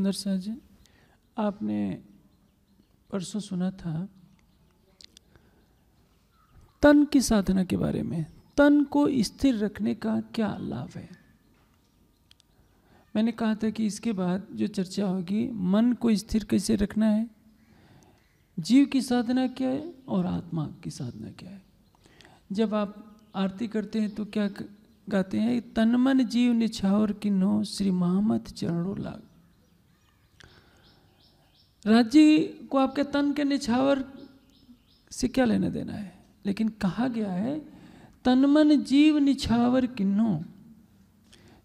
सुंदर शाह जी आपने परसों सुना था तन की साधना के बारे में तन को स्थिर रखने का क्या लाभ है मैंने कहा था कि इसके बाद जो चर्चा होगी मन को स्थिर कैसे रखना है जीव की साधना क्या है और आत्मा की साधना क्या है जब आप आरती करते हैं तो क्या गाते हैं तन मन जीव निछावर किन्नो श्री महामत चरणों लाग राज जी को आपके तन के निछावर से क्या लेना देना है लेकिन कहा गया है तनमन जीव निछावर किन्नो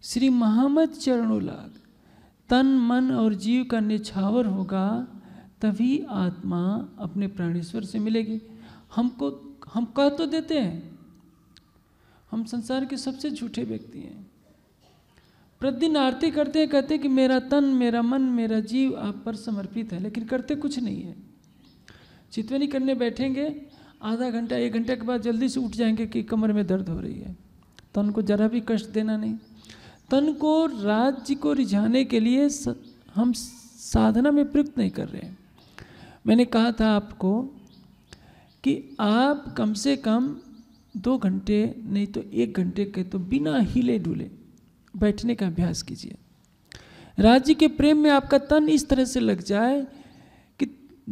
श्री महामत चरणोलाग तन मन और जीव का निछावर होगा तभी आत्मा अपने प्राणेश्वर से मिलेगी हमको हम कह तो देते हैं हम संसार के सबसे झूठे व्यक्ति हैं प्रतिदिन आरती करते हैं कहते हैं कि मेरा तन मेरा मन मेरा जीव आप पर समर्पित है लेकिन करते कुछ नहीं है चितवनी करने बैठेंगे आधा घंटा एक घंटे के बाद जल्दी से उठ जाएंगे कि कमर में दर्द हो रही है तन को जरा भी कष्ट देना नहीं तन को राज्य को रिझाने के लिए हम साधना में प्रयुक्त नहीं कर रहे हैं मैंने कहा था आपको कि आप कम से कम दो घंटे नहीं तो एक घंटे के तो बिना हिले डुले बैठने का अभ्यास कीजिए राज्य के प्रेम में आपका तन इस तरह से लग जाए कि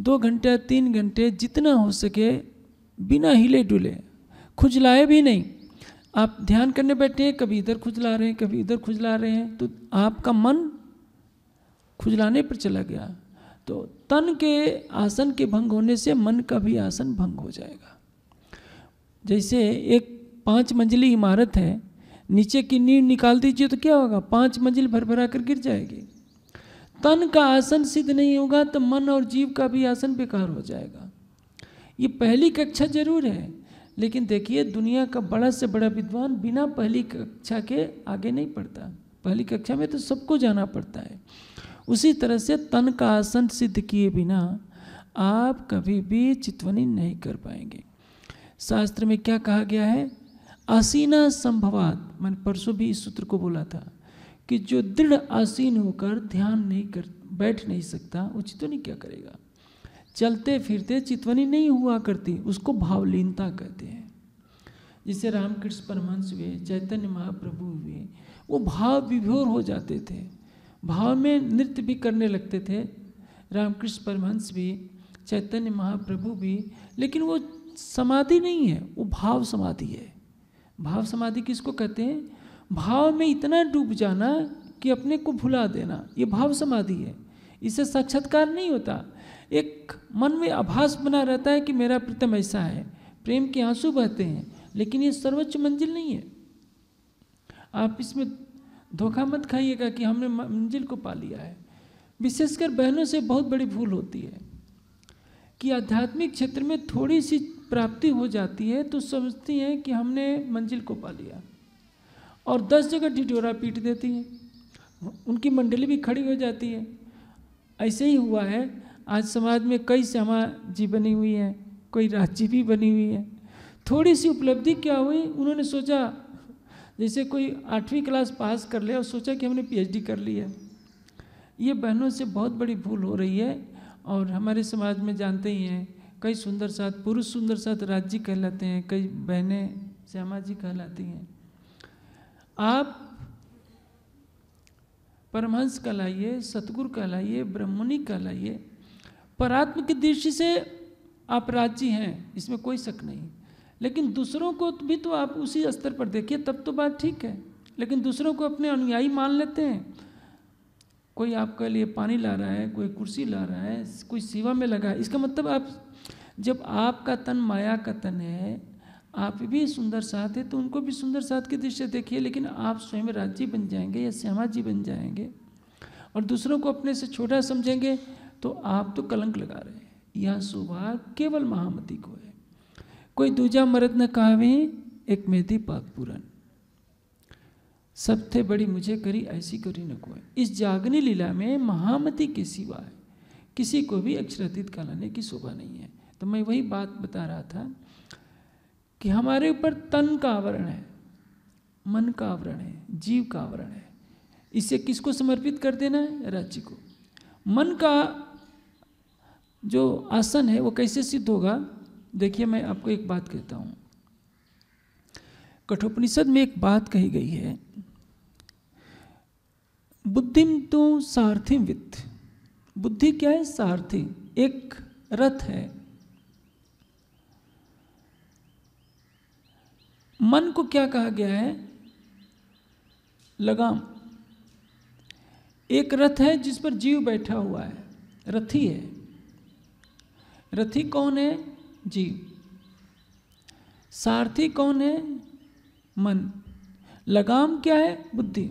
दो घंटे तीन घंटे जितना हो सके बिना हिले डुले खुजलाए भी नहीं आप ध्यान करने बैठे हैं कभी इधर खुजला रहे हैं कभी इधर खुजला रहे हैं तो आपका मन खुजलाने पर चला गया तो तन के आसन के भंग होने से मन का भी आसन भंग हो जाएगा जैसे एक पाँच मंजिली इमारत है नीचे की नींव निकाल दीजिए तो क्या होगा पांच मंजिल भर भरा कर गिर जाएगी तन का आसन सिद्ध नहीं होगा तो मन और जीव का भी आसन बेकार हो जाएगा ये पहली कक्षा जरूर है लेकिन देखिए दुनिया का बड़ा से बड़ा विद्वान बिना पहली कक्षा के आगे नहीं पढ़ता पहली कक्षा में तो सबको जाना पड़ता है उसी तरह से तन का आसन सिद्ध किए बिना आप कभी भी चितवनी नहीं कर पाएंगे शास्त्र में क्या कहा गया है आसीना संभवात मैंने परसों भी इस सूत्र को बोला था कि जो दृढ़ आसीन होकर ध्यान नहीं कर बैठ नहीं सकता वो चितवनी क्या करेगा चलते फिरते चितवनी नहीं हुआ करती उसको भावलीनता कहते हैं जिसे रामकृष्ण परमहंस हुए चैतन्य महाप्रभु हुए वो भाव विभोर हो जाते थे भाव में नृत्य भी करने लगते थे रामकृष्ण परमहंस भी चैतन्य महाप्रभु भी लेकिन वो समाधि नहीं है वो भाव समाधि है भाव समाधि किसको कहते हैं भाव में इतना डूब जाना कि अपने को भुला देना ये भाव समाधि है इससे साक्षात्कार नहीं होता एक मन में आभास बना रहता है कि मेरा प्रीतम ऐसा है प्रेम के आंसू बहते हैं लेकिन ये सर्वोच्च मंजिल नहीं है आप इसमें धोखा मत खाइएगा कि हमने मंजिल को पा लिया है विशेषकर बहनों से बहुत बड़ी भूल होती है कि आध्यात्मिक क्षेत्र में थोड़ी सी प्राप्ति हो जाती है तो समझती हैं कि हमने मंजिल को पा लिया और दस जगह डिटोरा पीट देती हैं उनकी मंडली भी खड़ी हो जाती है ऐसे ही हुआ है आज समाज में कई जी बनी हुई हैं कोई राज्य भी बनी हुई है थोड़ी सी उपलब्धि क्या हुई उन्होंने सोचा जैसे कोई आठवीं क्लास पास कर लिया और सोचा कि हमने पीएचडी कर ली है ये बहनों से बहुत बड़ी भूल हो रही है और हमारे समाज में जानते ही हैं कई सुंदर साथ पुरुष सुंदर साथ राज्य कहलाते हैं कई बहनें श्यामा जी कहलाती हैं आप परमहंस कहलाइए सतगुरु कहलाइए ब्रह्मणि कहलाइए परात्म की दृष्टि से आप राज्य हैं इसमें कोई शक नहीं लेकिन दूसरों को भी तो आप उसी स्तर पर देखिए तब तो बात ठीक है लेकिन दूसरों को अपने अनुयायी मान लेते हैं कोई आपके लिए पानी ला रहा है कोई कुर्सी ला रहा है कोई सेवा में लगा है इसका मतलब आप जब आपका तन माया का तन है आप भी सुंदर साथ है तो उनको भी सुंदर साथ की दृष्टि देखिए लेकिन आप स्वयं राज्य बन जाएंगे या श्यामा जी बन जाएंगे और दूसरों को अपने से छोटा समझेंगे तो आप तो कलंक लगा रहे हैं यह स्वभाव केवल महामती को है कोई दूजा मरद न कहावे एक मेहदी पाक पूरन सबसे बड़ी मुझे करी ऐसी करी न कोई इस जागनी लीला में महामती के सिवाय किसी को भी अक्षरातीत कहलाने की शोभा नहीं है तो मैं वही बात बता रहा था कि हमारे ऊपर तन का आवरण है मन का आवरण है जीव का आवरण है इसे किसको समर्पित कर देना है राज्य को मन का जो आसन है वो कैसे सिद्ध होगा देखिए मैं आपको एक बात कहता हूँ कठोपनिषद में एक बात कही गई है बुद्धिम तो सारथी वित्त बुद्धि क्या है सारथी एक रथ है मन को क्या कहा गया है लगाम एक रथ है जिस पर जीव बैठा हुआ है रथी है रथी कौन है जीव सारथी कौन है मन लगाम क्या है बुद्धि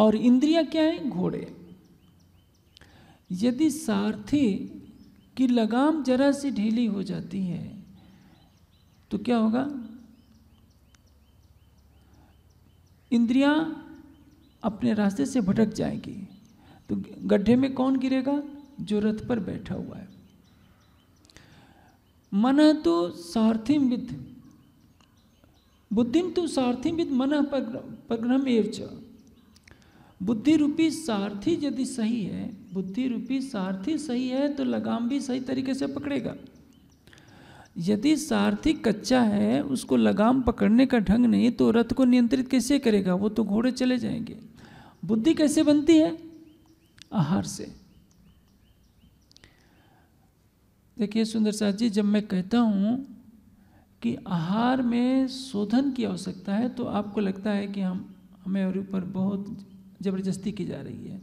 और इंद्रिया क्या है घोड़े यदि सारथी की लगाम जरा सी ढीली हो जाती है तो क्या होगा इंद्रियां अपने रास्ते से भटक जाएगी तो गड्ढे में कौन गिरेगा जो रथ पर बैठा हुआ है मन तो सारथिम विद बुद्धिम तो सारथिम विद मन प्रग्रह एवं बुद्धि रूपी सारथी यदि सही है बुद्धि रूपी सारथी सही है तो लगाम भी सही तरीके से पकड़ेगा यदि सारथी कच्चा है उसको लगाम पकड़ने का ढंग नहीं तो रथ को नियंत्रित कैसे करेगा वो तो घोड़े चले जाएंगे बुद्धि कैसे बनती है आहार से देखिए सुंदर साथ जी जब मैं कहता हूँ कि आहार में शोधन की आवश्यकता है तो आपको लगता है कि हम हमें और ऊपर बहुत ज़बरदस्ती की जा रही है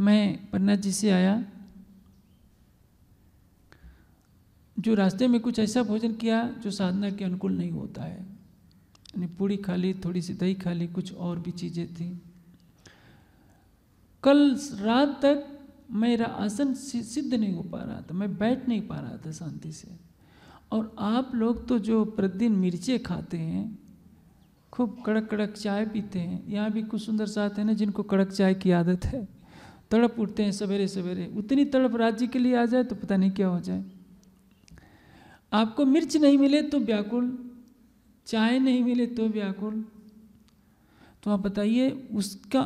मैं पन्ना जी से आया जो रास्ते में कुछ ऐसा भोजन किया जो साधना के अनुकूल नहीं होता है यानी पूड़ी खा ली थोड़ी सी दही खा ली कुछ और भी चीज़ें थी कल रात तक मेरा आसन सिद्ध नहीं हो पा रहा था मैं बैठ नहीं पा रहा था शांति से और आप लोग तो जो प्रतिदिन मिर्चे खाते हैं खूब कड़क कड़क चाय पीते हैं यहाँ भी कुछ सुंदर साथ हैं ना जिनको कड़क चाय की आदत है तड़प उठते हैं सवेरे सवेरे उतनी तड़प राज्य के लिए आ जाए तो पता नहीं क्या हो जाए आपको मिर्च नहीं मिले तो व्याकुल चाय नहीं मिले तो व्याकुल तो आप बताइए उसका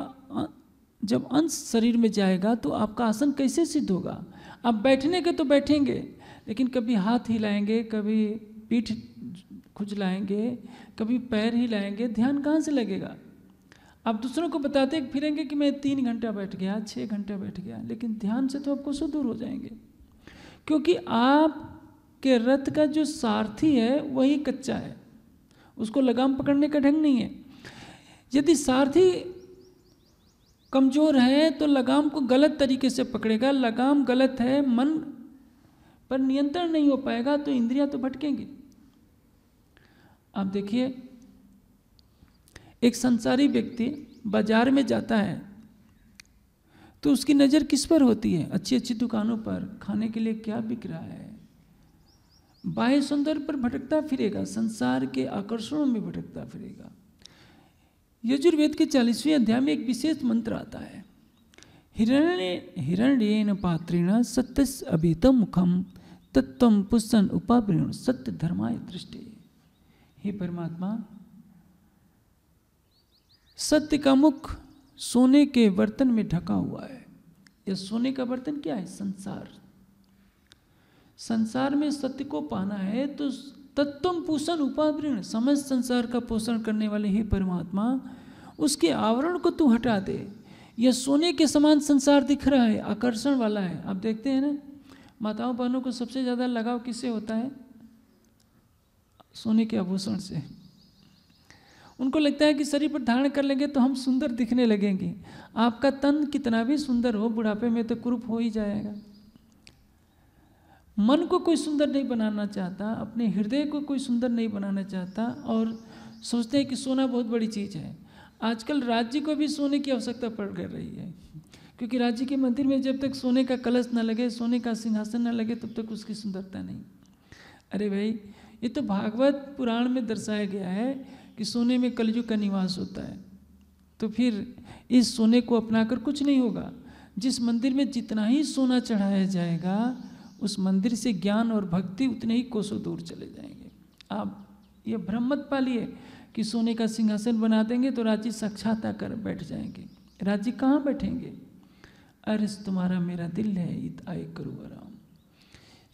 जब अंश शरीर में जाएगा तो आपका आसन कैसे सिद्ध होगा आप बैठने के तो बैठेंगे लेकिन कभी हाथ हिलाएंगे कभी पीठ खुजलाएंगे कभी पैर ही लाएंगे ध्यान कहाँ से लगेगा आप दूसरों को बताते फिरेंगे कि मैं तीन घंटा बैठ गया छः घंटा बैठ गया लेकिन ध्यान से तो आपको सुदूर हो जाएंगे क्योंकि आप के रथ का जो सारथी है वही कच्चा है उसको लगाम पकड़ने का ढंग नहीं है यदि सारथी कमज़ोर है तो लगाम को गलत तरीके से पकड़ेगा लगाम गलत है मन पर नियंत्रण नहीं हो पाएगा तो इंद्रियां तो भटकेंगी आप देखिए एक संसारी व्यक्ति बाजार में जाता है तो उसकी नज़र किस पर होती है अच्छी अच्छी दुकानों पर खाने के लिए क्या बिक रहा है बाह्य सौंदर्य पर भटकता फिरेगा संसार के आकर्षणों में भटकता फिरेगा यजुर्वेद के चालीसवें अध्याय में एक विशेष मंत्र आता है हिरण्य हिरण्यन पात्रेण सत्य अभित मुखम तत्व पुष्सन उपावृण सत्य धर्माय दृष्टि हे परमात्मा सत्य का मुख सोने के बर्तन में ढका हुआ है यह सोने का बर्तन क्या है संसार संसार में सत्य को पाना है तो तत्वम पोषण उपावरण समस्त संसार का पोषण करने वाले हे परमात्मा उसके आवरण को तू हटा दे यह सोने के समान संसार दिख रहा है आकर्षण वाला है आप देखते हैं ना माताओं बहनों को सबसे ज़्यादा लगाव किससे होता है सोने के आभूषण से उनको लगता है कि शरीर पर धारण कर लेंगे तो हम सुंदर दिखने लगेंगे आपका तन कितना भी सुंदर हो बुढ़ापे में तो कुरूप हो ही जाएगा मन को कोई सुंदर नहीं बनाना चाहता अपने हृदय को कोई सुंदर नहीं बनाना चाहता और सोचते हैं कि सोना बहुत बड़ी चीज़ है आजकल राज्य को भी सोने की आवश्यकता पड़ कर रही है क्योंकि राज्य के मंदिर में जब तक सोने का कलश न लगे सोने का सिंहासन ना लगे तब तक उसकी सुंदरता नहीं अरे भाई ये तो भागवत पुराण में दर्शाया गया है कि सोने में कलयुग का निवास होता है तो फिर इस सोने को अपनाकर कुछ नहीं होगा जिस मंदिर में जितना ही सोना चढ़ाया जाएगा उस मंदिर से ज्ञान और भक्ति उतने ही कोसों दूर चले जाएंगे आप ये भ्रम मत पालिए कि सोने का सिंहासन बना देंगे तो राजी साक्षात आकर बैठ जाएंगे राजी कहाँ बैठेंगे अरे तुम्हारा मेरा दिल है इत आए करूँ आराम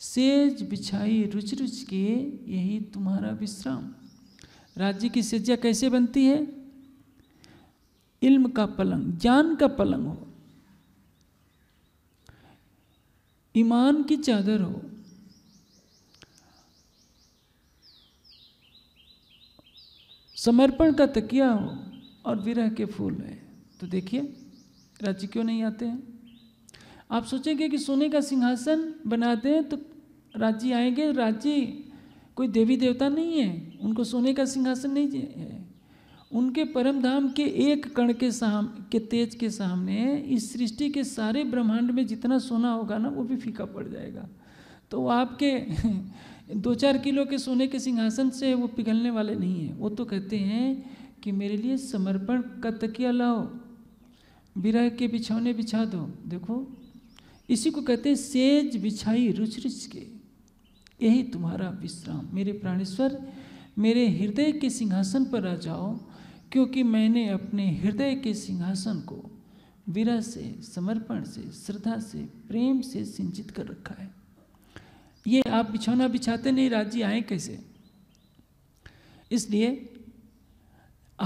सेज बिछाई रुच रुच के यही तुम्हारा विश्राम राज्य की सज्जा कैसे बनती है इल्म का पलंग ज्ञान का पलंग हो ईमान की चादर हो समर्पण का तकिया हो और विरह के फूल है तो देखिए राज्य क्यों नहीं आते हैं आप सोचेंगे कि सोने का सिंहासन बनाते हैं तो राज्य आएंगे राज्य कोई देवी देवता नहीं है उनको सोने का सिंहासन नहीं है उनके परम धाम के एक कण के साम के तेज के सामने इस सृष्टि के सारे ब्रह्मांड में जितना सोना होगा ना वो भी फीका पड़ जाएगा तो आपके दो चार किलो के सोने के सिंहासन से वो पिघलने वाले नहीं हैं वो तो कहते हैं कि मेरे लिए समर्पण का तकिया लाओ विरह के बिछौने बिछा दो देखो इसी को कहते हैं सेज बिछाई रुच रुच के यही तुम्हारा विश्राम मेरे प्राणेश्वर मेरे हृदय के सिंहासन पर आ जाओ क्योंकि मैंने अपने हृदय के सिंहासन को विरह से समर्पण से श्रद्धा से प्रेम से सिंचित कर रखा है ये आप बिछौना बिछाते नहीं राजी आए कैसे इसलिए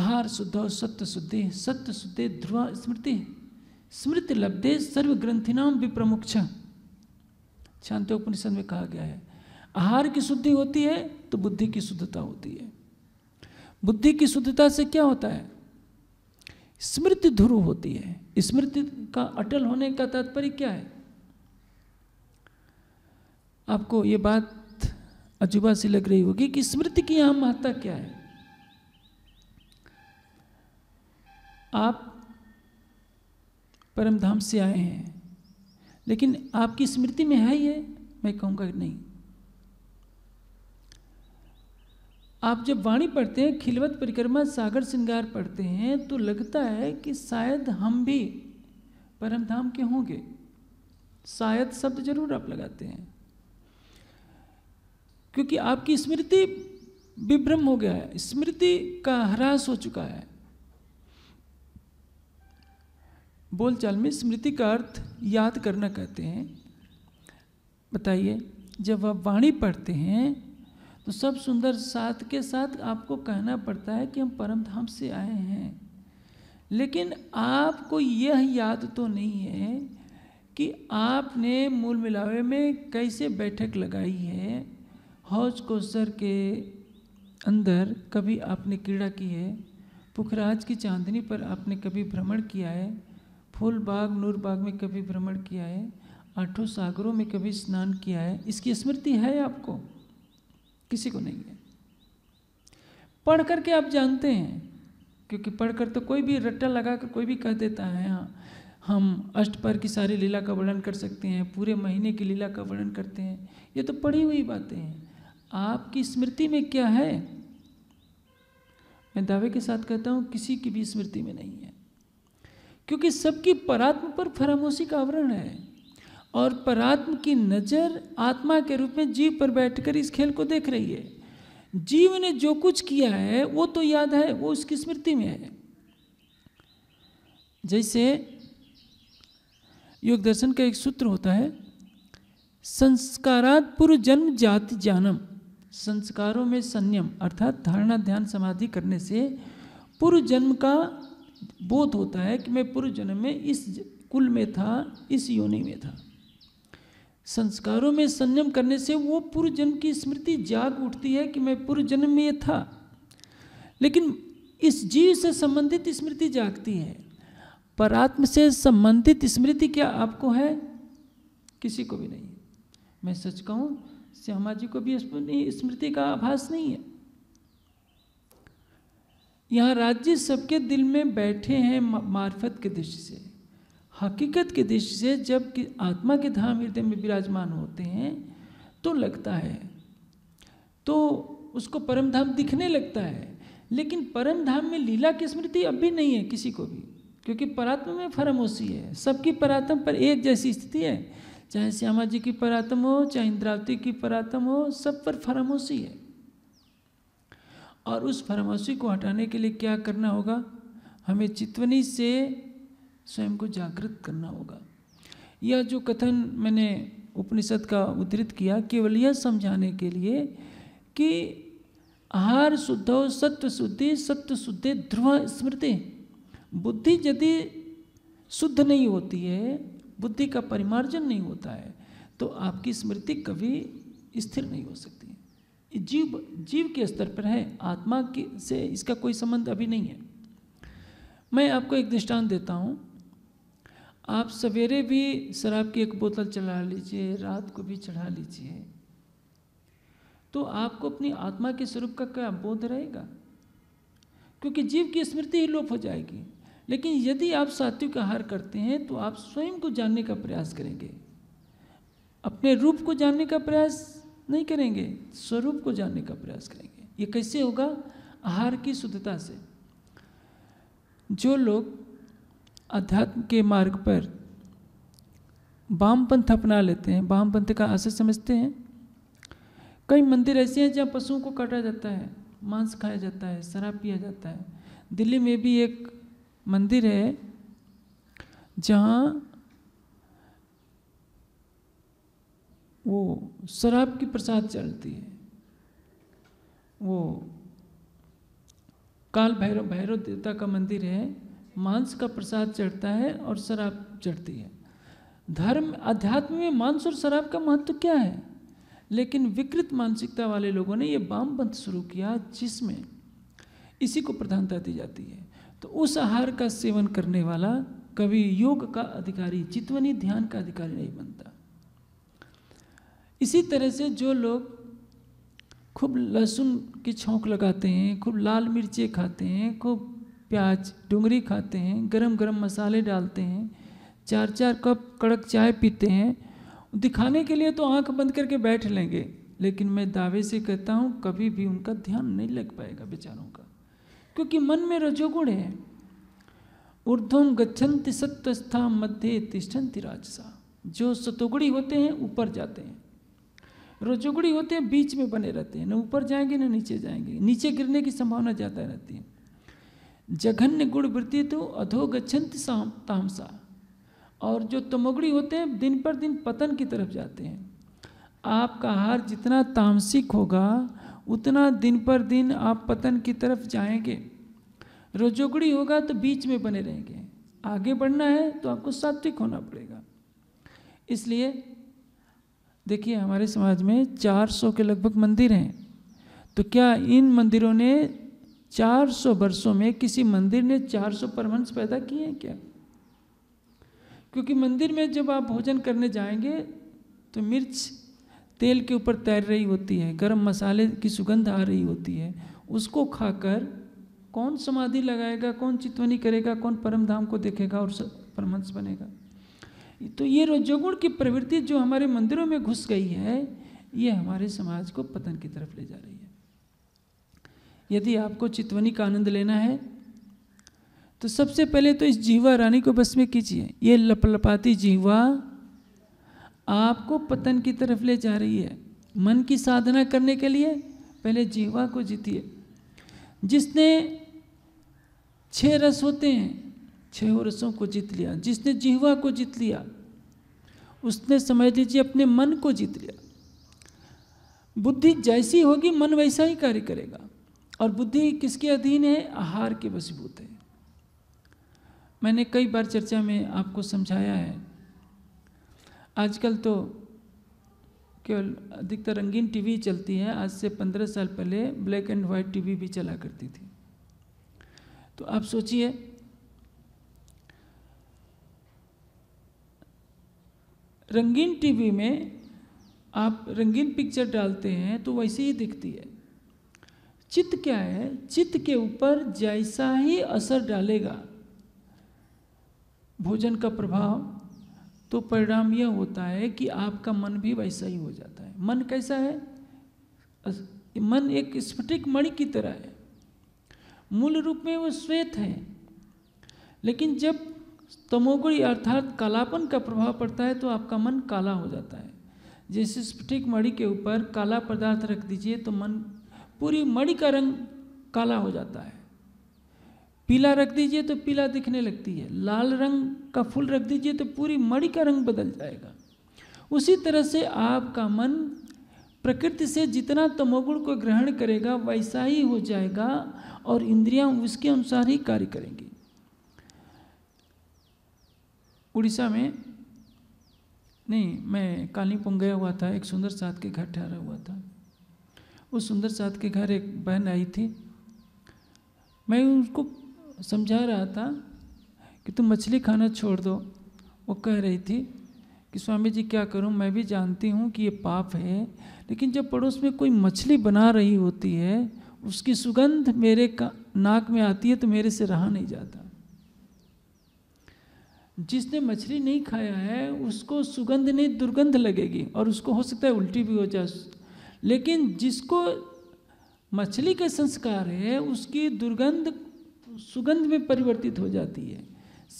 आहार शुद्ध सत्य शुद्धि सत्य शुद्धि ध्रुव स्मृति स्मृति लब्धे सर्व ग्रंथिनाम विप्रमुक्ष उपनिषद में कहा गया है आहार की शुद्धि होती है तो बुद्धि की शुद्धता होती है बुद्धि की शुद्धता से क्या होता है स्मृति ध्रुव होती है स्मृति का अटल होने का तात्पर्य क्या है आपको ये बात अजूबा सी लग रही होगी कि स्मृति की अहम महत्ता क्या है आप परमधाम से आए हैं लेकिन आपकी स्मृति में है ये मैं कहूँगा नहीं आप जब वाणी पढ़ते हैं खिलवत परिक्रमा सागर श्रृंगार पढ़ते हैं तो लगता है कि शायद हम भी परमधाम के होंगे शायद शब्द जरूर आप लगाते हैं क्योंकि आपकी स्मृति विभ्रम हो गया है स्मृति का ह्रास हो चुका है बोलचाल में स्मृति का अर्थ याद करना कहते हैं बताइए जब आप वाणी पढ़ते हैं तो सब सुंदर साथ के साथ आपको कहना पड़ता है कि हम परम धाम से आए हैं लेकिन आपको यह याद तो नहीं है कि आपने मूल मिलावे में कैसे बैठक लगाई है हौज कोसर के अंदर कभी आपने क्रीड़ा की है पुखराज की चांदनी पर आपने कभी भ्रमण किया है फूलबाग नूरबाग में कभी भ्रमण किया है आठों सागरों में कभी स्नान किया है इसकी स्मृति है आपको किसी को नहीं है पढ़ करके आप जानते हैं क्योंकि पढ़कर तो कोई भी रट्टा लगा कर कोई भी कह देता है हाँ हम अष्टपर की सारी लीला का वर्णन कर सकते हैं पूरे महीने की लीला का वर्णन करते हैं ये तो पढ़ी हुई बातें हैं आपकी स्मृति में क्या है मैं दावे के साथ कहता हूँ किसी की भी स्मृति में नहीं है क्योंकि सबकी परात्म पर फरामोशी का आवरण है और परात्म की नज़र आत्मा के रूप में जीव पर बैठकर इस खेल को देख रही है जीव ने जो कुछ किया है वो तो याद है वो उसकी स्मृति में है जैसे योग दर्शन का एक सूत्र होता है संस्कारात पूर्व जन्म जाति जानम संस्कारों में संयम अर्थात धारणा ध्यान समाधि करने से पूर्व जन्म का बोध होता है कि मैं पूर्व जन्म में इस कुल में था इस योनि में था संस्कारों में संयम करने से वो पूर्व जन्म की स्मृति जाग उठती है कि मैं पूर्व जन्म में ये था लेकिन इस जीव से संबंधित स्मृति जागती है पर आत्म से संबंधित स्मृति क्या आपको है किसी को भी नहीं मैं सच कहूँ श्यामा जी को भी स्मृति का आभास नहीं है यहाँ राज्य सबके दिल में बैठे हैं मार्फत की दृष्टि से हकीकत के दृष्टि से जब कि आत्मा के धाम हृदय में विराजमान होते हैं तो लगता है तो उसको परम धाम दिखने लगता है लेकिन परम धाम में लीला की स्मृति अब भी नहीं है किसी को भी क्योंकि परात्म में फरमोशी है सबकी परात्म पर एक जैसी स्थिति है चाहे श्यामा जी की परात्म हो चाहे इंद्रावती की परात्म हो सब पर फरमोशी है और उस फरमोशी को हटाने के लिए क्या करना होगा हमें चितवनी से स्वयं को जागृत करना होगा यह जो कथन मैंने उपनिषद का उद्धृत किया केवल यह समझाने के लिए कि आहार शुद्ध सत्य शुद्धि सत्य शुद्धि ध्रुव स्मृति बुद्धि यदि शुद्ध नहीं होती है बुद्धि का परिमार्जन नहीं होता है तो आपकी स्मृति कभी स्थिर नहीं हो सकती जीव जीव के स्तर पर है आत्मा की से इसका कोई संबंध अभी नहीं है मैं आपको एक दृष्टांत देता हूँ आप सवेरे भी शराब की एक बोतल चढ़ा लीजिए रात को भी चढ़ा लीजिए तो आपको अपनी आत्मा के स्वरूप का क्या बोध रहेगा क्योंकि जीव की स्मृति ही लोप हो जाएगी लेकिन यदि आप सात्विक आहार करते हैं तो आप स्वयं को जानने का प्रयास करेंगे अपने रूप को जानने का प्रयास नहीं करेंगे स्वरूप को जानने का प्रयास करेंगे ये कैसे होगा आहार की शुद्धता से जो लोग अध्यात्म के मार्ग पर वामपंथ अपना लेते हैं वामपंथ का असर समझते हैं कई मंदिर ऐसे हैं जहाँ पशुओं को काटा जाता है मांस खाया जाता है शराब पिया जाता है दिल्ली में भी एक मंदिर है जहाँ वो शराब की प्रसाद चलती है वो काल भैरव भैरव देवता का मंदिर है मांस का प्रसाद चढ़ता है और शराब चढ़ती है धर्म अध्यात्म में मांस और शराब का महत्व क्या है लेकिन विकृत मानसिकता वाले लोगों ने ये वामपंथ शुरू किया जिसमें इसी को प्रधानता दी जाती है तो उस आहार का सेवन करने वाला कभी योग का अधिकारी चितवनी ध्यान का अधिकारी नहीं बनता इसी तरह से जो लोग खूब लहसुन की छोंक लगाते हैं खूब लाल मिर्चे खाते हैं खूब प्याज डूंगरी खाते हैं गरम गरम मसाले डालते हैं चार चार कप कड़क चाय पीते हैं दिखाने के लिए तो आंख बंद करके बैठ लेंगे लेकिन मैं दावे से कहता हूँ कभी भी उनका ध्यान नहीं लग पाएगा बेचारों का क्योंकि मन में रजोगुण है ऊर्धम गच्छन्ति सत्यस्था मध्य तिष्ठन्ति राजसा जो सतोगुड़ी होते हैं ऊपर जाते हैं रजोगुड़ी होते हैं बीच में बने रहते हैं न ऊपर जाएंगे न नीचे जाएंगे नीचे गिरने की संभावना ज़्यादा रहती है जघन्य गुण वृत्ति तो अधो गच्छंत तामसा और जो तमोगड़ी होते हैं दिन पर दिन पतन की तरफ जाते हैं आपका आहार जितना तामसिक होगा उतना दिन पर दिन आप पतन की तरफ जाएंगे रजोगुड़ी होगा तो बीच में बने रहेंगे आगे बढ़ना है तो आपको सात्विक होना पड़ेगा इसलिए देखिए हमारे समाज में 400 के लगभग मंदिर हैं तो क्या इन मंदिरों ने 400 वर्षों में किसी मंदिर ने 400 परमंश पैदा किए हैं क्या क्योंकि मंदिर में जब आप भोजन करने जाएंगे तो मिर्च तेल के ऊपर तैर रही होती है गरम मसाले की सुगंध आ रही होती है उसको खाकर कौन समाधि लगाएगा कौन चितवनी करेगा कौन परम धाम को देखेगा और परमंश बनेगा तो ये रजोगुण की प्रवृत्ति जो हमारे मंदिरों में घुस गई है ये हमारे समाज को पतन की तरफ ले जा रही है यदि आपको चितवनी का आनंद लेना है तो सबसे पहले तो इस जीवा रानी को बस में कीजिए ये लपलपाती जीवा आपको पतन की तरफ ले जा रही है मन की साधना करने के लिए पहले जीवा को जीतिए जिसने छह रस होते हैं छह रसों को जीत लिया जिसने जीवा को जीत लिया उसने समझ लीजिए अपने मन को जीत लिया बुद्धि जैसी होगी मन वैसा ही कार्य करेगा और बुद्धि किसके अधीन है आहार के वशीभूत है मैंने कई बार चर्चा में आपको समझाया है आजकल तो केवल अधिकतर रंगीन टीवी चलती है आज से पंद्रह साल पहले ब्लैक एंड व्हाइट टीवी भी चला करती थी तो आप सोचिए रंगीन टीवी में आप रंगीन पिक्चर डालते हैं तो वैसे ही दिखती है चित्त क्या है चित्त के ऊपर जैसा ही असर डालेगा भोजन का प्रभाव तो परिणाम यह होता है कि आपका मन भी वैसा ही हो जाता है मन कैसा है मन एक स्फटिक मणि की तरह है मूल रूप में वो श्वेत है लेकिन जब तमोगुणी अर्थात कालापन का प्रभाव पड़ता है तो आपका मन काला हो जाता है जैसे स्फटिक मणि के ऊपर काला पदार्थ रख दीजिए तो मन पूरी मणि का रंग काला हो जाता है पीला रख दीजिए तो पीला दिखने लगती है लाल रंग का फूल रख दीजिए तो पूरी मणि का रंग बदल जाएगा उसी तरह से आपका मन प्रकृति से जितना तमोगुण को ग्रहण करेगा वैसा ही हो जाएगा और इंद्रियां उसके अनुसार ही कार्य करेंगी उड़ीसा में नहीं मैं कालीपुंग गया हुआ था एक सुंदर साथ के घर ठहरा हुआ था उस सुंदर साथ के घर एक बहन आई थी मैं उनको समझा रहा था कि तुम मछली खाना छोड़ दो वो कह रही थी कि स्वामी जी क्या करूं मैं भी जानती हूं कि ये पाप है लेकिन जब पड़ोस में कोई मछली बना रही होती है उसकी सुगंध मेरे का नाक में आती है तो मेरे से रहा नहीं जाता जिसने मछली नहीं खाया है उसको सुगंध नहीं दुर्गंध लगेगी और उसको हो सकता है उल्टी भी हो जाए लेकिन जिसको मछली के संस्कार है उसकी दुर्गंध सुगंध में परिवर्तित हो जाती है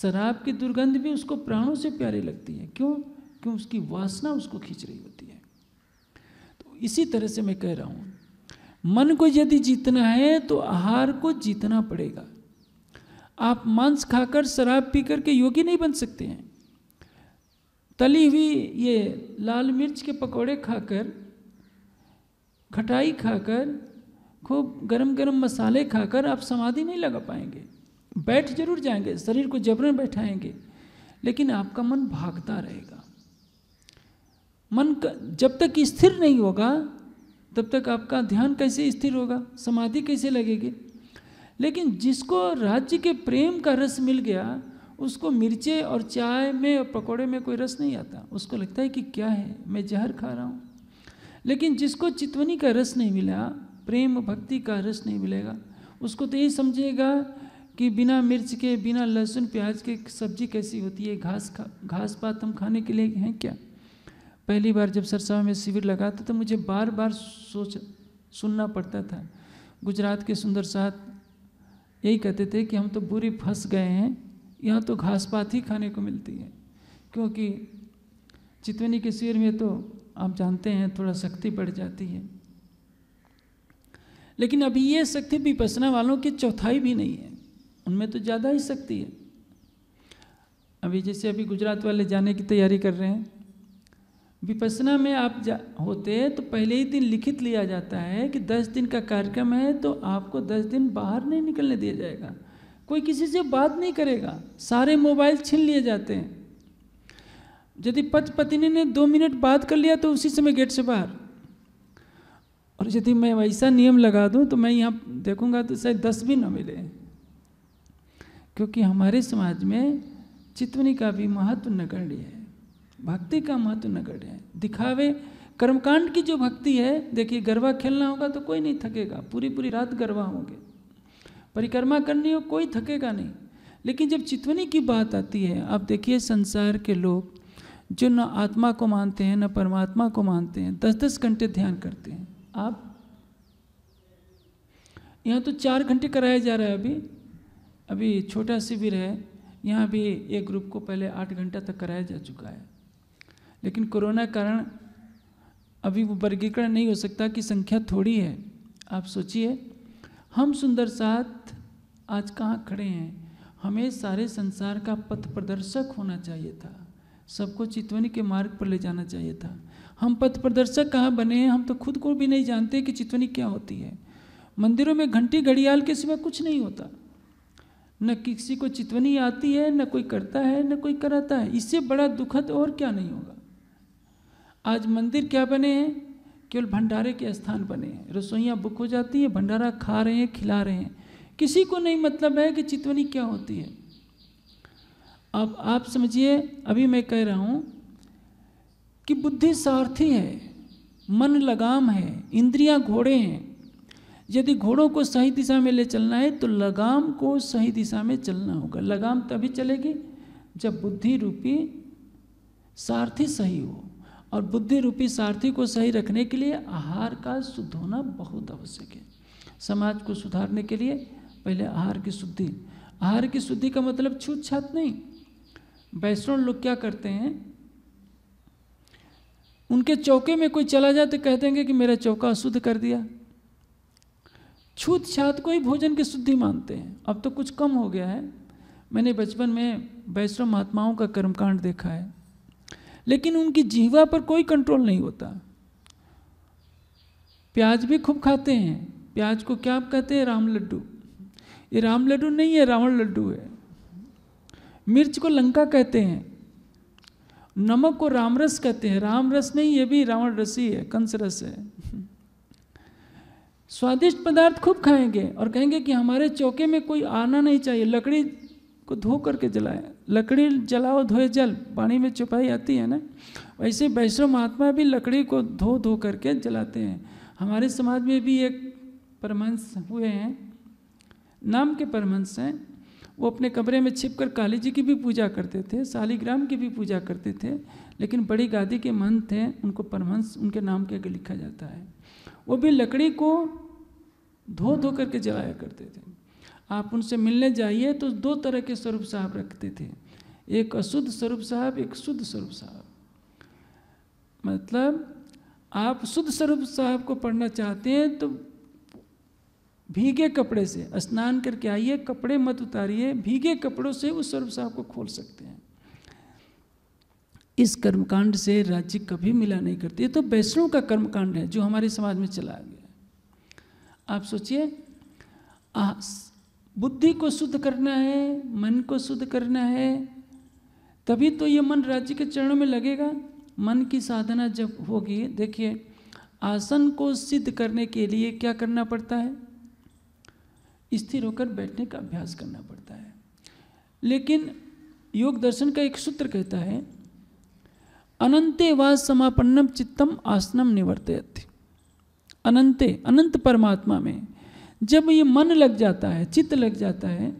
शराब की दुर्गंध भी उसको प्राणों से प्यारी लगती है क्यों क्यों उसकी वासना उसको खींच रही होती है तो इसी तरह से मैं कह रहा हूँ मन को यदि जीतना है तो आहार को जीतना पड़ेगा आप मांस खाकर शराब पीकर के योगी नहीं बन सकते हैं तली हुई ये लाल मिर्च के पकौड़े खाकर खटाई खाकर खूब गरम गरम मसाले खाकर आप समाधि नहीं लगा पाएंगे बैठ जरूर जाएंगे शरीर को जबरन बैठाएंगे लेकिन आपका मन भागता रहेगा मन का जब तक स्थिर नहीं होगा तब तक आपका ध्यान कैसे स्थिर होगा समाधि कैसे लगेगी लेकिन जिसको राज्य के प्रेम का रस मिल गया उसको मिर्चे और चाय में और पकौड़े में कोई रस नहीं आता उसको लगता है कि क्या है मैं जहर खा रहा हूँ लेकिन जिसको चितवनी का रस नहीं मिला प्रेम भक्ति का रस नहीं मिलेगा उसको तो यही समझेगा कि बिना मिर्च के बिना लहसुन प्याज के सब्जी कैसी होती है घास खा घास पात हम खाने के लिए हैं क्या पहली बार जब सरसा में शिविर लगा था तो मुझे बार बार सोच सुनना पड़ता था गुजरात के सुंदर साहब यही कहते थे कि हम तो बुरी फंस गए हैं यहाँ तो घास पात ही खाने को मिलती है क्योंकि चितवनी के शिविर में तो आप जानते हैं थोड़ा शक्ति बढ़ जाती है लेकिन अभी ये शक्ति विपसना वालों की चौथाई भी नहीं है उनमें तो ज़्यादा ही शक्ति है अभी जैसे अभी गुजरात वाले जाने की तैयारी कर रहे हैं विपसना में आप जा होते तो पहले ही दिन लिखित लिया जाता है कि दस दिन का कार्यक्रम है तो आपको दस दिन बाहर नहीं निकलने दिया जाएगा कोई किसी से बात नहीं करेगा सारे मोबाइल छीन लिए जाते हैं यदि पति पत्नी ने दो मिनट बात कर लिया तो उसी समय गेट से बाहर और यदि मैं वैसा नियम लगा दूं तो मैं यहाँ देखूंगा तो शायद दस भी ना मिले क्योंकि हमारे समाज में चितवनी का भी महत्व नगण्य है भक्ति का महत्व नगण्य है दिखावे कर्मकांड की जो भक्ति है देखिए गरबा खेलना होगा तो कोई नहीं थकेगा पूरी पूरी रात गरबा होंगे परिक्रमा करनी हो कोई थकेगा नहीं लेकिन जब चितवनी की बात आती है आप देखिए संसार के लोग जो न आत्मा को मानते हैं न परमात्मा को मानते हैं दस दस घंटे ध्यान करते हैं आप यहाँ तो चार घंटे कराया जा रहा है अभी अभी छोटा शिविर है यहाँ भी एक ग्रुप को पहले आठ घंटा तक कराया जा चुका है लेकिन कोरोना कारण अभी वो वर्गीकरण नहीं हो सकता कि संख्या थोड़ी है आप सोचिए हम सुंदर साथ आज कहाँ खड़े हैं हमें सारे संसार का पथ प्रदर्शक होना चाहिए था सबको चितवनी के मार्ग पर ले जाना चाहिए था हम पथ प्रदर्शक कहाँ बने हैं हम तो खुद को भी नहीं जानते कि चितवनी क्या होती है मंदिरों में घंटी घड़ियाल के सिवा कुछ नहीं होता न किसी को चितवनी आती है न कोई करता है न कोई कराता है इससे बड़ा दुखद और क्या नहीं होगा आज मंदिर क्या बने हैं केवल भंडारे के स्थान बने हैं रसोइयाँ बुक हो जाती हैं भंडारा खा रहे हैं खिला रहे हैं किसी को नहीं मतलब है कि चितवनी क्या होती है अब आप समझिए अभी मैं कह रहा हूँ कि बुद्धि सारथी है मन लगाम है इंद्रियां घोड़े हैं यदि घोड़ों को सही दिशा में ले चलना है तो लगाम को सही दिशा में चलना होगा लगाम तभी चलेगी जब बुद्धि रूपी सारथी सही हो और बुद्धि रूपी सारथी को सही रखने के लिए आहार का शुद्ध होना बहुत आवश्यक है समाज को सुधारने के लिए पहले आहार की शुद्धि आहार की शुद्धि का मतलब छूत छात नहीं वैष्णव लोग क्या करते हैं उनके चौके में कोई चला जाए तो कह देंगे कि मेरा चौका अशुद्ध कर दिया छूत छात को ही भोजन की शुद्धि मानते हैं अब तो कुछ कम हो गया है मैंने बचपन में वैष्णव महात्माओं का कर्मकांड देखा है लेकिन उनकी जीवा पर कोई कंट्रोल नहीं होता प्याज भी खूब खाते हैं प्याज को क्या आप कहते हैं राम लड्डू ये राम लड्डू नहीं है रावण लड्डू है मिर्च को लंका कहते हैं नमक को रामरस कहते हैं रामरस नहीं ये भी रावण रस ही है कंस रस है स्वादिष्ट पदार्थ खूब खाएंगे और कहेंगे कि हमारे चौके में कोई आना नहीं चाहिए लकड़ी को धो करके जलाए लकड़ी जलाओ धोए जल पानी में छुपाई आती है ना वैसे वैष्णव महात्मा भी लकड़ी को धो धो करके जलाते हैं हमारे समाज में भी एक परमंश हुए हैं नाम के परमंश हैं वो अपने कमरे में छिप कर काली जी की भी पूजा करते थे सालीग्राम की भी पूजा करते थे लेकिन बड़ी गादी के महंत थे उनको परमहंस उनके नाम के आगे लिखा जाता है वो भी लकड़ी को धो धो करके जलाया करते थे आप उनसे मिलने जाइए तो दो तरह के स्वरूप साहब रखते थे एक अशुद्ध स्वरूप साहब एक शुद्ध स्वरूप साहब मतलब आप शुद्ध स्वरूप साहब को पढ़ना चाहते हैं तो भीगे कपड़े से स्नान करके आइए कपड़े मत उतारिए भीगे कपड़ों से उस स्वर्ग साहब को खोल सकते हैं इस कर्मकांड से राज्य कभी मिला नहीं करते ये तो वैष्णव का कर्मकांड है जो हमारे समाज में चला गया आप सोचिए बुद्धि को शुद्ध करना है मन को शुद्ध करना है तभी तो ये मन राज्य के चरणों में लगेगा मन की साधना जब होगी देखिए आसन को सिद्ध करने के लिए क्या करना पड़ता है स्थिर होकर बैठने का अभ्यास करना पड़ता है लेकिन योग दर्शन का एक सूत्र कहता है अनंते व समापन्नम चित्तम आसनम निवर्त अनंते अनंत परमात्मा में जब ये मन लग जाता है चित्त लग जाता है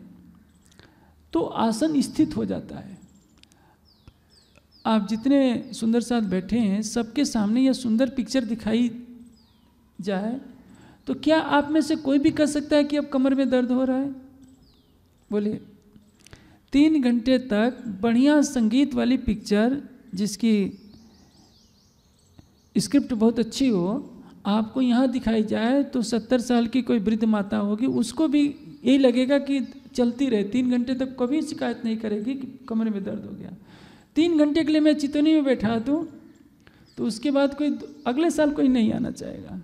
तो आसन स्थित हो जाता है आप जितने सुंदर साथ बैठे हैं सबके सामने यह सुंदर पिक्चर दिखाई जाए तो क्या आप में से कोई भी कह सकता है कि अब कमर में दर्द हो रहा है बोलिए तीन घंटे तक बढ़िया संगीत वाली पिक्चर जिसकी स्क्रिप्ट बहुत अच्छी हो आपको यहाँ दिखाई जाए तो सत्तर साल की कोई वृद्ध माता होगी उसको भी यही लगेगा कि चलती रहे तीन घंटे तक कभी शिकायत नहीं करेगी कि कमरे में दर्द हो गया तीन घंटे के लिए मैं चितौनी में बैठा दूँ तो उसके बाद कोई अगले साल कोई नहीं आना चाहेगा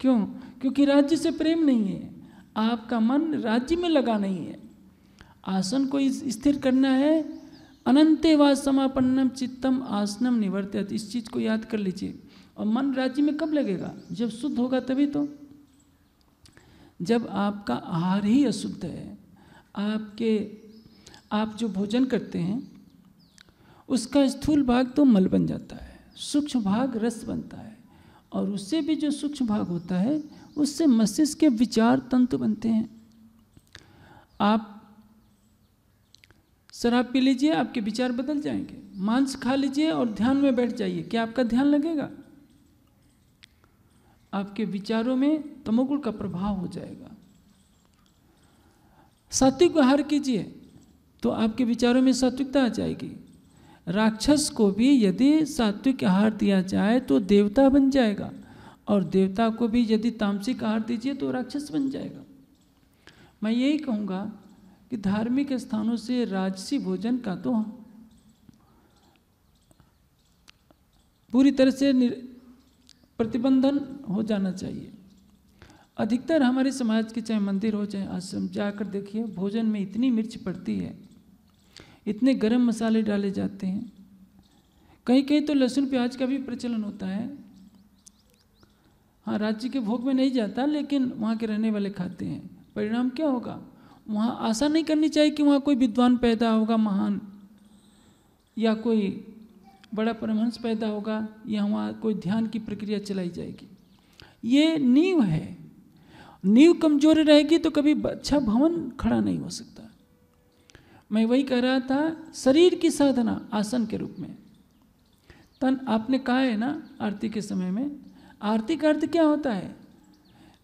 क्यों क्योंकि राज्य से प्रेम नहीं है आपका मन राज्य में लगा नहीं है आसन को स्थिर करना है अनंत व समापन्नम चित्तम आसनम निवर्त्य तो इस चीज़ को याद कर लीजिए और मन राज्य में कब लगेगा जब शुद्ध होगा तभी तो जब आपका आहार ही अशुद्ध है आपके आप जो भोजन करते हैं उसका स्थूल भाग तो मल बन जाता है सूक्ष्म भाग रस बनता है और उससे भी जो सूक्ष्म भाग होता है उससे मस्तिष्क के विचार तंत्र बनते हैं आप शराब पी लीजिए आपके विचार बदल जाएंगे मांस खा लीजिए और ध्यान में बैठ जाइए क्या आपका ध्यान लगेगा आपके विचारों में तमोगुण का प्रभाव हो जाएगा सात्विक आहार कीजिए तो आपके विचारों में सात्विकता आ जाएगी राक्षस को भी यदि सात्विक आहार दिया जाए तो देवता बन जाएगा और देवता को भी यदि तामसिक आहार दीजिए तो राक्षस बन जाएगा मैं यही कहूँगा कि धार्मिक स्थानों से राजसी भोजन का तो पूरी तरह से प्रतिबंधन हो जाना चाहिए अधिकतर हमारे समाज के चाहे मंदिर हो चाहे आश्रम जाकर देखिए भोजन में इतनी मिर्च पड़ती है इतने गरम मसाले डाले जाते हैं कहीं कहीं तो लहसुन प्याज का भी प्रचलन होता है हाँ राज्य के भोग में नहीं जाता लेकिन वहाँ के रहने वाले खाते हैं परिणाम क्या होगा वहाँ आशा नहीं करनी चाहिए कि वहाँ कोई विद्वान पैदा होगा महान या कोई बड़ा परमहंस पैदा होगा या वहाँ कोई ध्यान की प्रक्रिया चलाई जाएगी ये नींव है नींव कमजोर रहेगी तो कभी अच्छा भवन खड़ा नहीं हो सकता मैं वही कह रहा था शरीर की साधना आसन के रूप में तन आपने कहा है ना आरती के समय में आरती का अर्थ क्या होता है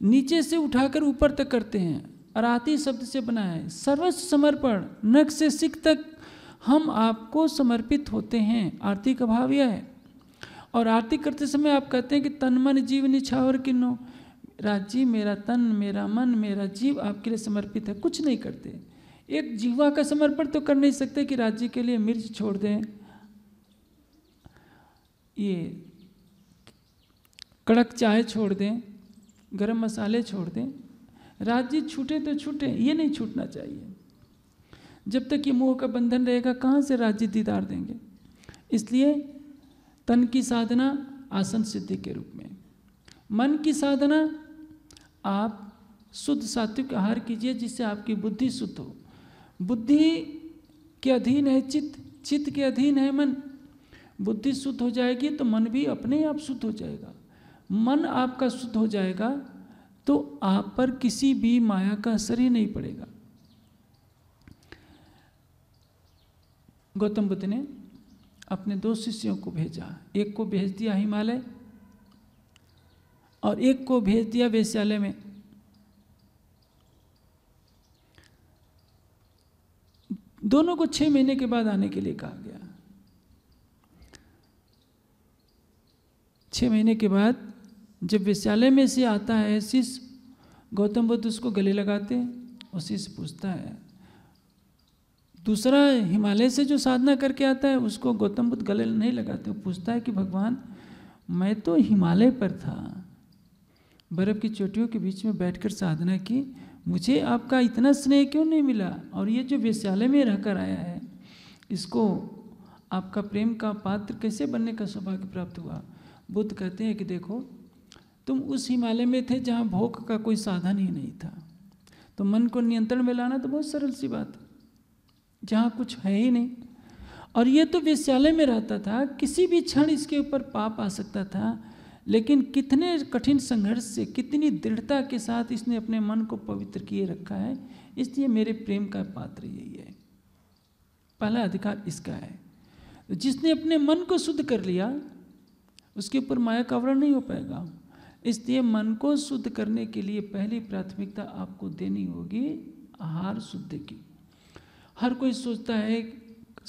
नीचे से उठाकर ऊपर तक करते हैं और आरती शब्द से बना है सर्वस्व समर्पण नख से सिख तक हम आपको समर्पित होते हैं आरती का भाव यह है और आरती करते समय आप कहते हैं कि तन मन जीव निछावर किन्नो राजी मेरा तन मेरा मन मेरा जीव आपके लिए समर्पित है कुछ नहीं करते एक जीवा का समर्पण तो कर नहीं सकते कि राज्य के लिए मिर्च छोड़ दें ये कड़क चाय छोड़ दें गरम मसाले छोड़ दें राज्य छूटे तो छूटे ये नहीं छूटना चाहिए जब तक ये मोह का बंधन रहेगा कहाँ से राज्य दीदार देंगे इसलिए तन की साधना आसन सिद्धि के रूप में मन की साधना आप शुद्ध सात्विक आहार कीजिए जिससे आपकी बुद्धि शुद्ध हो बुद्धि के अधीन है चित्त चित्त के अधीन है मन बुद्धि शुद्ध हो जाएगी तो मन भी अपने आप शुद्ध हो जाएगा मन आपका शुद्ध हो जाएगा तो आप पर किसी भी माया का असर ही नहीं पड़ेगा गौतम बुद्ध ने अपने दो शिष्यों को भेजा एक को भेज दिया हिमालय और एक को भेज दिया वैश्यालय में दोनों को छः महीने के बाद आने के लिए कहा गया छः महीने के बाद जब विश्यालय में से आता है शिष्य गौतम बुद्ध उसको गले लगाते और शिष्य पूछता है दूसरा हिमालय से जो साधना करके आता है उसको गौतम बुद्ध गले नहीं लगाते पूछता है कि भगवान मैं तो हिमालय पर था बर्फ़ की चोटियों के बीच में बैठकर साधना की मुझे आपका इतना स्नेह क्यों नहीं मिला और ये जो वेश्यालय में रहकर आया है इसको आपका प्रेम का पात्र कैसे बनने का सौभाग्य प्राप्त हुआ बुद्ध कहते हैं कि देखो तुम उस हिमालय में थे जहाँ भोग का कोई साधन ही नहीं था तो मन को नियंत्रण में लाना तो बहुत सरल सी बात है जहाँ कुछ है ही नहीं और ये तो वेश्यालय में रहता था किसी भी क्षण इसके ऊपर पाप आ सकता था लेकिन कितने कठिन संघर्ष से कितनी दृढ़ता के साथ इसने अपने मन को पवित्र किए रखा है इसलिए मेरे प्रेम का पात्र यही है पहला अधिकार इसका है जिसने अपने मन को शुद्ध कर लिया उसके ऊपर माया का आवरण नहीं हो पाएगा इसलिए मन को शुद्ध करने के लिए पहली प्राथमिकता आपको देनी होगी आहार शुद्ध की हर कोई सोचता है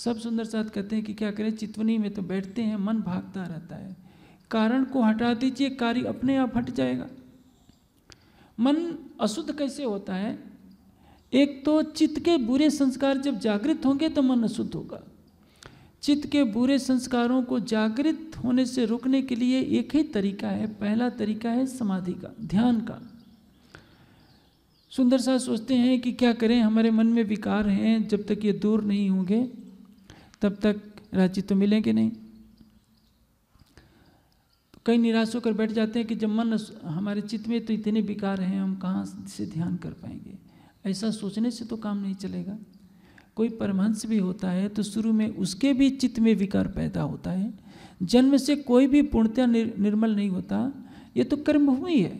सब सुंदर साथ कहते हैं कि क्या करें चितवनी में तो बैठते हैं मन भागता रहता है कारण को हटा दीजिए कार्य अपने आप हट जाएगा मन अशुद्ध कैसे होता है एक तो चित्त के बुरे संस्कार जब जागृत होंगे तो मन अशुद्ध होगा चित्त के बुरे संस्कारों को जागृत होने से रोकने के लिए एक ही तरीका है पहला तरीका है समाधि का ध्यान का सुंदर साहब सोचते हैं कि क्या करें हमारे मन में विकार हैं जब तक ये दूर नहीं होंगे तब तक राजी तो मिलेंगे नहीं कई निराश होकर बैठ जाते हैं कि जब मन हमारे चित्त में तो इतने विकार हैं हम कहाँ से ध्यान कर पाएंगे ऐसा सोचने से तो काम नहीं चलेगा कोई परमहंस भी होता है तो शुरू में उसके भी चित्त में विकार पैदा होता है जन्म से कोई भी पूर्णतया निर, निर्मल नहीं होता ये तो कर्मभूमि है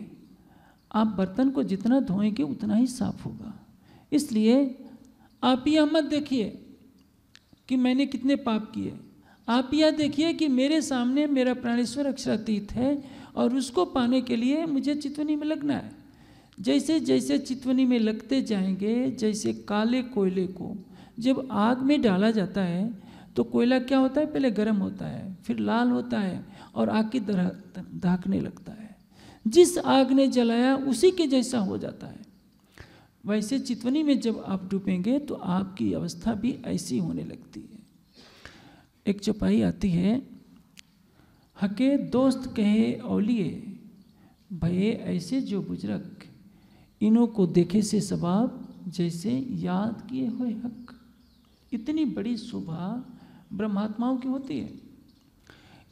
आप बर्तन को जितना धोएंगे उतना ही साफ होगा इसलिए आप यह मत देखिए कि मैंने कितने पाप किए आप यह देखिए कि मेरे सामने मेरा प्राणेश्वर अक्षरातीत है और उसको पाने के लिए मुझे चितवनी में लगना है जैसे जैसे चितवनी में लगते जाएंगे जैसे काले कोयले को जब आग में डाला जाता है तो कोयला क्या होता है पहले गर्म होता है फिर लाल होता है और आग की तरह धाकने लगता है जिस आग ने जलाया उसी के जैसा हो जाता है वैसे चितवनी में जब आप डूबेंगे तो आपकी अवस्था भी ऐसी होने लगती है एक चौपाई आती है हके दोस्त कहे औलिए भये ऐसे जो बुजरक इनों को देखे से सबाब जैसे याद किए हुए हक इतनी बड़ी शोभा ब्रह्मात्माओं की होती है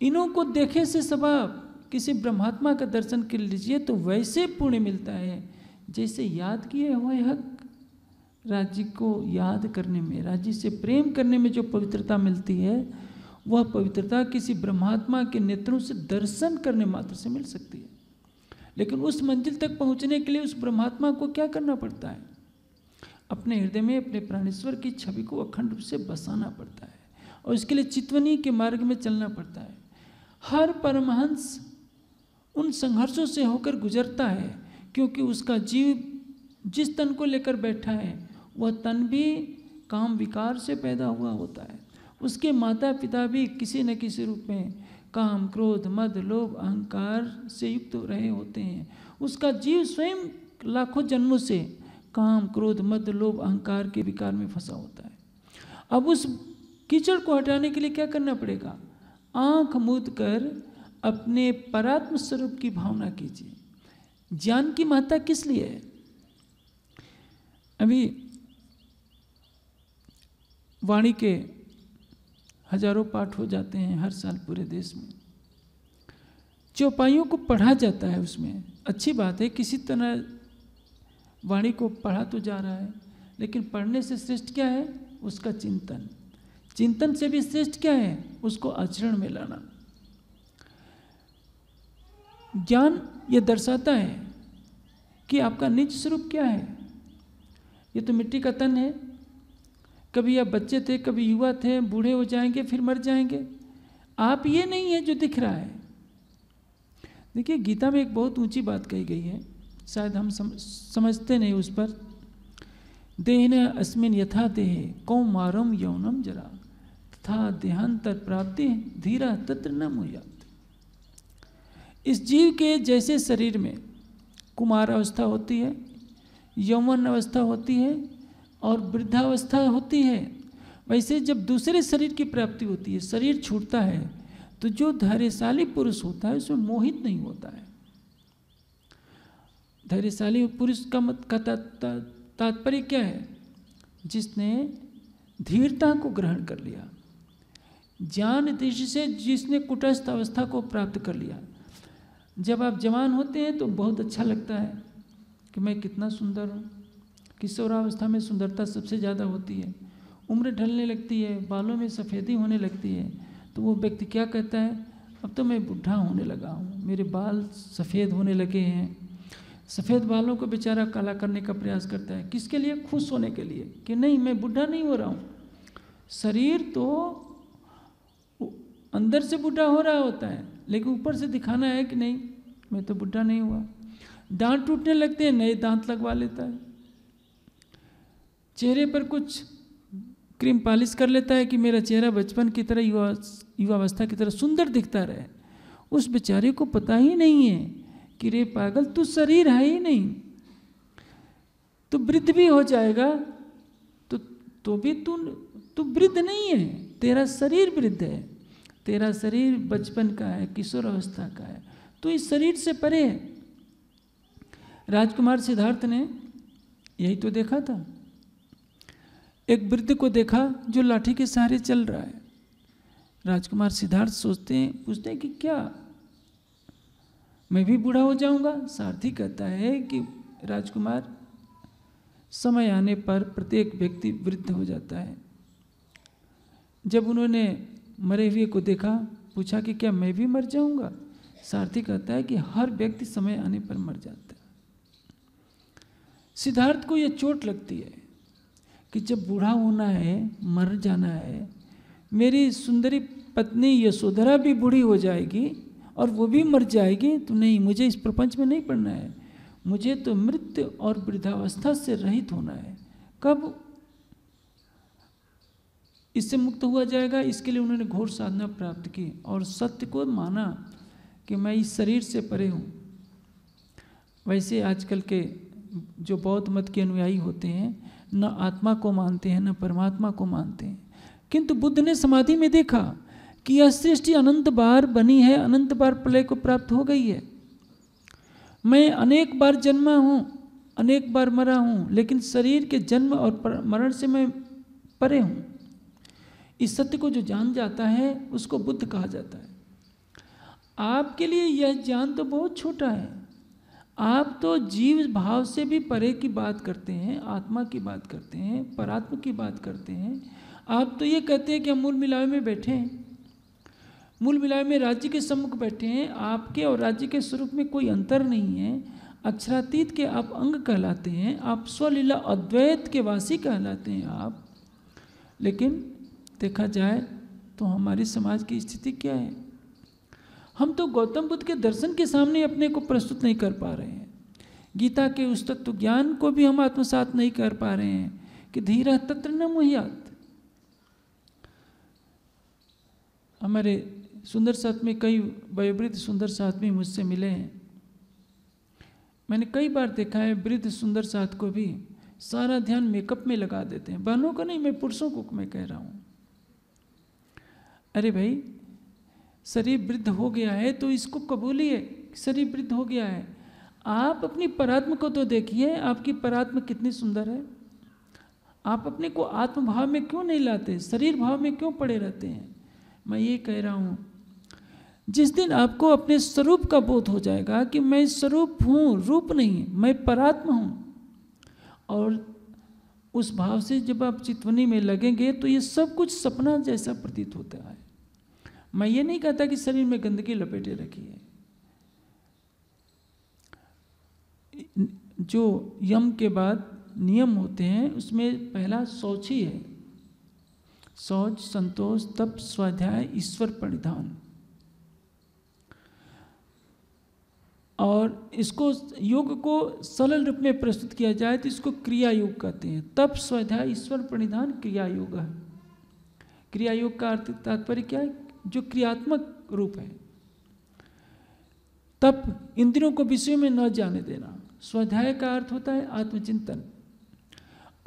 इनों को देखे से सबाब किसी ब्रह्मात्मा का दर्शन कर लीजिए तो वैसे पुण्य मिलता है जैसे याद किए हुए हक राज्य को याद करने में राज्य से प्रेम करने में जो पवित्रता मिलती है वह पवित्रता किसी ब्रह्मात्मा के नेत्रों से दर्शन करने मात्र से मिल सकती है लेकिन उस मंजिल तक पहुंचने के लिए उस ब्रह्मात्मा को क्या करना पड़ता है अपने हृदय में अपने प्राणेश्वर की छवि को अखंड रूप से बसाना पड़ता है और इसके लिए चितवनी के मार्ग में चलना पड़ता है हर परमहंस उन संघर्षों से होकर गुजरता है क्योंकि उसका जीव जिस तन को लेकर बैठा है वह तन भी काम विकार से पैदा हुआ होता है उसके माता पिता भी किसी न किसी रूप में काम क्रोध मद लोभ अहंकार से युक्त हो रहे होते हैं उसका जीव स्वयं लाखों जन्मों से काम क्रोध मद लोभ अहंकार के विकार में फंसा होता है अब उस कीचड़ को हटाने के लिए क्या करना पड़ेगा आंख मूद कर अपने परात्म स्वरूप की भावना कीजिए ज्ञान की महत्ता किस लिए है अभी वाणी के हजारों पाठ हो जाते हैं हर साल पूरे देश में चौपाइयों को पढ़ा जाता है उसमें अच्छी बात है किसी तरह वाणी को पढ़ा तो जा रहा है लेकिन पढ़ने से श्रेष्ठ क्या है उसका चिंतन चिंतन से भी श्रेष्ठ क्या है उसको आचरण में लाना ज्ञान ये दर्शाता है कि आपका निज स्वरूप क्या है ये तो मिट्टी का तन है कभी आप बच्चे थे कभी युवा थे बूढ़े हो जाएंगे फिर मर जाएंगे आप ये नहीं है जो दिख रहा है देखिए गीता में एक बहुत ऊंची बात कही गई है शायद हम समझते नहीं उस पर देह ने अस्मिन यथा देह कौ मारम यौनम जरा तथा देहांतर प्राप्ति धीरा तत्र न मुयात इस जीव के जैसे शरीर में कुमार अवस्था होती है यौवन अवस्था होती है और वृद्धावस्था होती है वैसे जब दूसरे शरीर की प्राप्ति होती है शरीर छूटता है तो जो धैर्यशाली पुरुष होता है उसमें मोहित नहीं होता है धैर्यशाली पुरुष का मत का तात्पर्य क्या है जिसने धीरता को ग्रहण कर लिया ज्ञान दृष्टि से जिसने कुटस्थ अवस्था को प्राप्त कर लिया जब आप जवान होते हैं तो बहुत अच्छा लगता है कि मैं कितना सुंदर हूँ किशोरावस्था में सुंदरता सबसे ज़्यादा होती है उम्र ढलने लगती है बालों में सफ़ेदी होने लगती है तो वो व्यक्ति क्या कहता है अब तो मैं बुढ़ा होने लगा हूँ मेरे बाल सफ़ेद होने लगे हैं सफ़ेद बालों को बेचारा काला करने का प्रयास करता है किसके लिए खुश होने के लिए कि नहीं मैं बुढ़ा नहीं हो रहा हूँ शरीर तो अंदर से बुढ़ा हो रहा होता है लेकिन ऊपर से दिखाना है कि नहीं मैं तो बुढ़ा नहीं हुआ दांत टूटने लगते हैं नए दांत लगवा लेता है चेहरे पर कुछ क्रीम पॉलिश कर लेता है कि मेरा चेहरा बचपन की तरह युवा युवावस्था की तरह सुंदर दिखता रहे उस बेचारे को पता ही नहीं है कि रे पागल तू शरीर है ही नहीं तो वृद्ध भी हो जाएगा तो तो भी तू तू वृद्ध नहीं है तेरा शरीर वृद्ध है तेरा शरीर बचपन का है किशोर अवस्था का है तो इस शरीर से परे है राजकुमार सिद्धार्थ ने यही तो देखा था एक वृद्ध को देखा जो लाठी के सहारे चल रहा है राजकुमार सिद्धार्थ सोचते हैं पूछते हैं कि क्या मैं भी बूढ़ा हो जाऊंगा सारथी कहता है कि राजकुमार समय आने पर प्रत्येक व्यक्ति वृद्ध हो जाता है जब उन्होंने मरे हुए को देखा पूछा कि क्या मैं भी मर जाऊंगा सारथी कहता है कि हर व्यक्ति समय आने पर मर जाता है सिद्धार्थ को यह चोट लगती है कि जब बूढ़ा होना है मर जाना है मेरी सुंदरी पत्नी यशोधरा भी बूढ़ी हो जाएगी और वो भी मर जाएगी तो नहीं मुझे इस प्रपंच में नहीं पड़ना है मुझे तो मृत्यु और वृद्धावस्था से रहित होना है कब इससे मुक्त हुआ जाएगा इसके लिए उन्होंने घोर साधना प्राप्त की और सत्य को माना कि मैं इस शरीर से परे हूँ वैसे आजकल के जो बौद्ध मत के अनुयायी होते हैं न आत्मा को मानते हैं न परमात्मा को मानते हैं किंतु बुद्ध ने समाधि में देखा कि यह सृष्टि अनंत बार बनी है अनंत बार प्रलय को प्राप्त हो गई है मैं अनेक बार जन्मा हूँ अनेक बार मरा हूँ लेकिन शरीर के जन्म और मरण से मैं परे हूँ इस सत्य को जो जान जाता है उसको बुद्ध कहा जाता है आपके लिए यह ज्ञान तो बहुत छोटा है आप तो जीव भाव से भी परे की बात करते हैं आत्मा की बात करते हैं परात्म की बात करते हैं आप तो ये कहते हैं कि हम मूल मिलावे में बैठे हैं मूल मिलावे में राज्य के सम्मुख बैठे हैं आपके और राज्य के स्वरूप में कोई अंतर नहीं है अक्षरातीत के आप अंग कहलाते हैं आप स्वलीला अद्वैत के वासी कहलाते हैं आप लेकिन देखा जाए तो हमारी समाज की स्थिति क्या है हम तो गौतम बुद्ध के दर्शन के सामने अपने को प्रस्तुत नहीं कर पा रहे हैं गीता के उस तत्व ज्ञान को भी हम आत्मसात नहीं कर पा रहे हैं कि धीरा तत्र न मुहियात हमारे सुंदर साथ में कई वयोवृद्ध सुंदर साथ में मुझसे मिले हैं मैंने कई बार देखा है वृद्ध सुंदर साथ को भी सारा ध्यान मेकअप में लगा देते हैं बहनों को नहीं मैं पुरुषों को मैं कह रहा हूँ अरे भाई शरीर वृद्ध हो गया है तो इसको कबूलिए शरीर वृद्ध हो गया है आप अपनी परात्म को तो देखिए आपकी परात्म कितनी सुंदर है आप अपने को आत्मभाव में क्यों नहीं लाते शरीर भाव में क्यों पड़े रहते हैं मैं ये कह रहा हूँ जिस दिन आपको अपने स्वरूप का बोध हो जाएगा कि मैं स्वरूप हूँ रूप नहीं मैं परात्म हूँ और उस भाव से जब आप चितवनी में लगेंगे तो ये सब कुछ सपना जैसा प्रतीत होता है मैं ये नहीं कहता कि शरीर में गंदगी लपेटे रखी है जो यम के बाद नियम होते हैं उसमें पहला शौच ही है शौच संतोष तप स्वाध्याय ईश्वर परिधान और इसको योग को सरल रूप में प्रस्तुत किया जाए तो इसको क्रिया योग कहते हैं तप स्वाध्याय ईश्वर परिधान क्रिया योग क्रिया योग का अर्थ तात्पर्य क्या है जो क्रियात्मक रूप है तप इंद्रियों को विषय में न जाने देना स्वाध्याय का अर्थ होता है आत्मचिंतन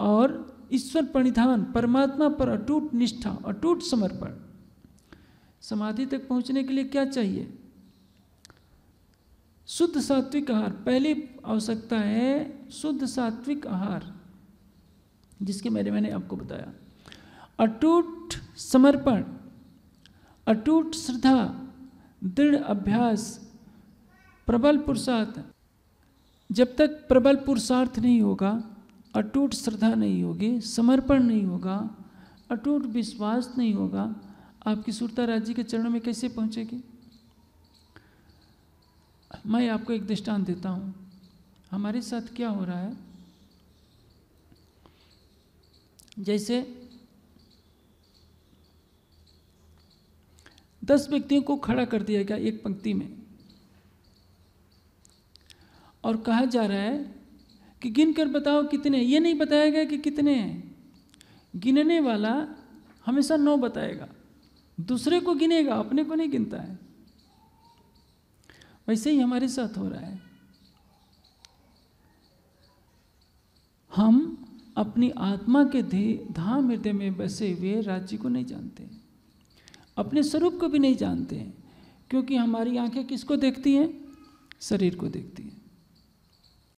और ईश्वर परिधान परमात्मा पर अटूट निष्ठा अटूट समर्पण समाधि तक पहुंचने के लिए क्या चाहिए शुद्ध सात्विक आहार पहली आवश्यकता है शुद्ध सात्विक आहार जिसके मेरे मैंने आपको बताया अटूट समर्पण अटूट श्रद्धा दृढ़ अभ्यास प्रबल पुरुषार्थ जब तक प्रबल पुरुषार्थ नहीं होगा अटूट श्रद्धा नहीं होगी समर्पण नहीं होगा अटूट विश्वास नहीं होगा आपकी सुरता राज्य के चरणों में कैसे पहुंचेगी मैं आपको एक दृष्टांत देता हूं हमारे साथ क्या हो रहा है जैसे दस व्यक्तियों को खड़ा कर दिया गया एक पंक्ति में और कहा जा रहा है कि गिन कर बताओ कितने ये नहीं बताया गया कि कितने हैं गिनने वाला हमेशा नौ बताएगा दूसरे को गिनेगा अपने को नहीं गिनता है वैसे ही हमारे साथ हो रहा है हम अपनी आत्मा के धाम हृदय में बसे हुए राज्य को नहीं जानते हैं अपने स्वरूप को भी नहीं जानते हैं क्योंकि हमारी आंखें किसको देखती हैं शरीर को देखती हैं